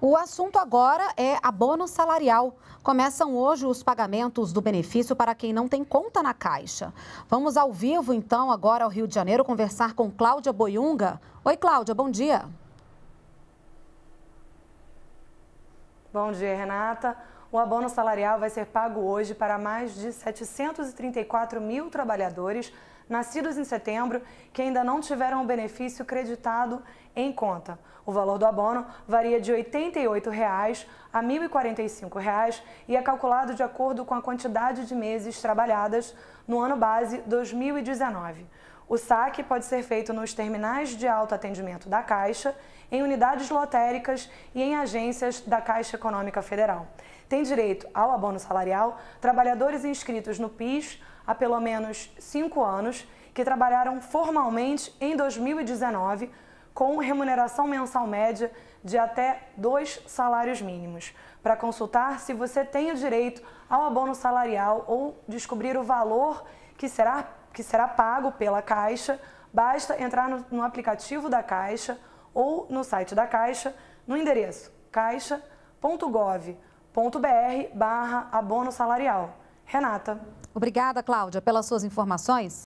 O assunto agora é abono salarial. Começam hoje os pagamentos do benefício para quem não tem conta na Caixa. Vamos ao vivo, então, agora ao Rio de Janeiro, conversar com Cláudia Boiunga. Oi, Cláudia, bom dia. Bom dia, Renata. O abono salarial vai ser pago hoje para mais de 734 mil trabalhadores nascidos em setembro que ainda não tiveram o benefício creditado em conta. O valor do abono varia de R$ 88,00 a R$ 1.045,00 e é calculado de acordo com a quantidade de meses trabalhadas no ano base 2019. O saque pode ser feito nos terminais de autoatendimento da Caixa, em unidades lotéricas e em agências da Caixa Econômica Federal. Tem direito ao abono salarial trabalhadores inscritos no PIS há pelo menos cinco anos, que trabalharam formalmente em 2019 com remuneração mensal média de até dois salários mínimos. Para consultar se você tem o direito ao abono salarial ou descobrir o valor que será que será pago pela Caixa, basta entrar no, no aplicativo da Caixa ou no site da Caixa no endereço caixa.gov.br barra abono salarial. Renata. Obrigada, Cláudia, pelas suas informações.